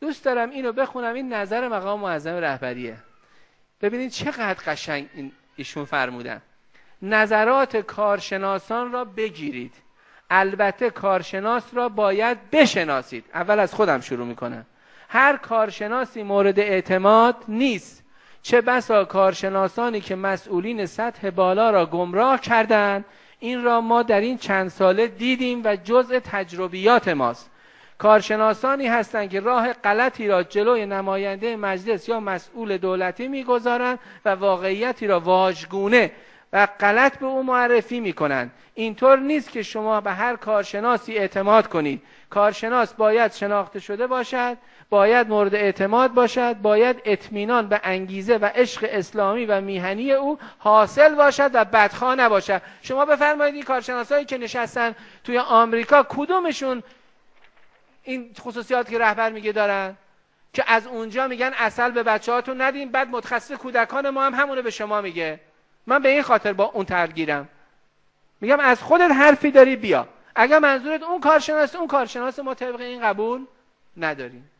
دوست دارم اینو بخونم این نظر مقام معظم رهبریه ببینید چقدر قشنگ این ایشون فرمودن نظرات کارشناسان را بگیرید البته کارشناس را باید بشناسید اول از خودم شروع میکنم هر کارشناسی مورد اعتماد نیست چه بسا کارشناسانی که مسئولین سطح بالا را گمراه کردند این را ما در این چند ساله دیدیم و جزء تجربیات ماست کارشناسانی هستند که راه غلطی را جلوی نماینده مجلس یا مسئول دولتی میگذارند و واقعیتی را واژگونه و غلط به او معرفی میکنند اینطور نیست که شما به هر کارشناسی اعتماد کنید کارشناس باید شناخته شده باشد باید مورد اعتماد باشد باید اطمینان به انگیزه و عشق اسلامی و میهنی او حاصل باشد و بدخواه نباشد شما بفرمایید این کارشناسایی که نشستن توی آمریکا کدومشون این خصوصیات که رهبر میگه دارن که از اونجا میگن اصل به بچه هاتون ندین بعد متخصص کودکان ما هم همونو به شما میگه من به این خاطر با اون ترگیرم میگم از خودت حرفی داری بیا اگر منظورت اون کارشناس اون کارشناس ما طبق این قبول نداریم